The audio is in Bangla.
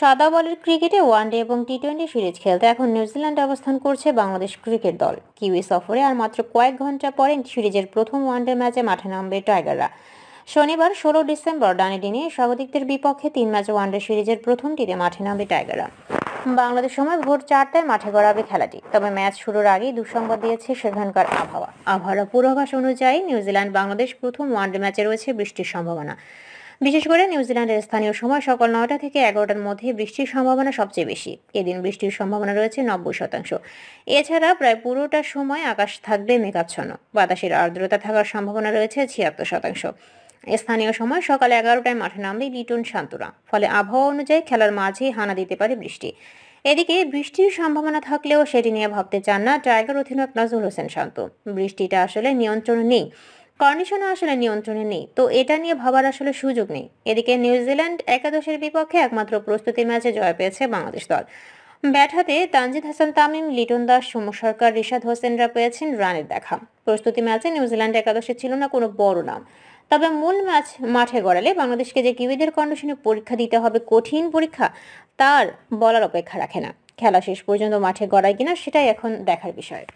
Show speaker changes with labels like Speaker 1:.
Speaker 1: সাদা বলের ক্রিকেটে ওয়ানডে এবং টি টোয়েন্টি সিরিজ খেলতে এখন নিউজিল্যান্ডে অবস্থান করছে বাংলাদেশ ক্রিকেট দল কিউই সফরে আর মাত্র কয়েক ঘন্টা পরে সিরিজের প্রথম ওয়ানডে ম্যাচে মাঠে নামবে টাইগাররা শনিবার ষোলো ডিসেম্বর ডানেডিনে স্বাগতিকদের বিপক্ষে তিন ম্যাচ ওয়ানডে সিরিজের প্রথমটিতে মাঠে নামবে টাইগাররা বাংলাদেশ সময় ভোর চারটায় মাঠে গড়াবে খেলাটি তবে ম্যাচ শুরুর আগেই দুঃসংবাদ দিয়েছে সেখানকার আবহাওয়া আবহাওয়ার পূর্বাভাস অনুযায়ী নিউজিল্যান্ড বাংলাদেশ প্রথম ওয়ানডে ম্যাচে রয়েছে বৃষ্টির সম্ভাবনা বিশেষ করে নিউজিল্যান্ডের স্থানীয় সময় সকাল নয়টা থেকে এগারোটার মধ্যে বৃষ্টির সম্ভাবনা সবচেয়ে বেশি এদিন বৃষ্টির সম্ভাবনা রয়েছে নব্বই শতাংশ এছাড়া প্রায় পুরোটা সময় আকাশ থাকবে মেঘাচ্ছন্ন বাতাসের আর্দ্রতা থাকার সম্ভাবনা রয়েছে ছিয়াত্তর শতাংশ স্থানীয় সময় সকাল এগারোটায় মাঠে নামলে লিটুন শান্তরা ফলে আবহাওয়া অনুযায়ী খেলার মাঝেই হানা দিতে পারে বৃষ্টি এদিকে বৃষ্টির সম্ভাবনা থাকলেও সেটি নিয়ে ভাবতে চান না টাইগার অধিনায়ক নাজুল হোসেন শান্ত বৃষ্টিটা আসলে নিয়ন্ত্রণ নেই কর্নিশনও আসলে নিয়ন্ত্রণে নেই তো এটা নিয়ে ভাবার আসলে সুযোগ নেই এদিকে নিউজিল্যান্ড একাদশের বিপক্ষে একমাত্র প্রস্তুতি ম্যাচে জয় পেয়েছে বাংলাদেশ দল ব্যাট হাতে তানজিদ হাসান তামিম লিটন দাস সৌম্য সরকার রিশাদ হোসেনরা পেয়েছেন রানের দেখা প্রস্তুতি ম্যাচে নিউজিল্যান্ড একাদশে ছিল না কোনো বড় নাম তবে মূল ম্যাচ মাঠে গড়ালে বাংলাদেশকে যে কিউইদের কন্ডিশনে পরীক্ষা দিতে হবে কঠিন পরীক্ষা তার বলার অপেক্ষা রাখে না খেলা শেষ পর্যন্ত মাঠে গড়ায় কিনা সেটাই এখন দেখার বিষয়